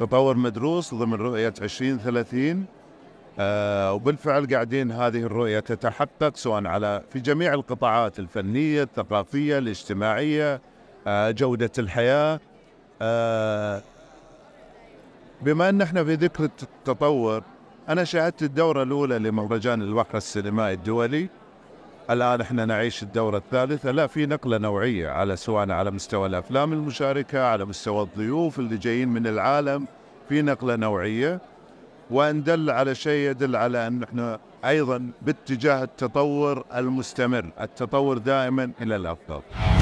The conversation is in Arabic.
تطور مدروس ضمن رؤية 2030 آه وبالفعل قاعدين هذه الرؤية تتحقق سواء على في جميع القطاعات الفنية الثقافية الاجتماعية آه جودة الحياة آه بما أن احنا في ذكر التطور أنا شاهدت الدورة الأولى لمهرجان البحر السينمائي الدولي الآن احنا نعيش الدورة الثالثة لا في نقلة نوعية على سواء على مستوى الأفلام المشاركة على مستوى الضيوف اللي جايين من العالم في نقلة نوعية وان دل على شيء يدل على ان احنا ايضا باتجاه التطور المستمر، التطور دائما الى الافضل.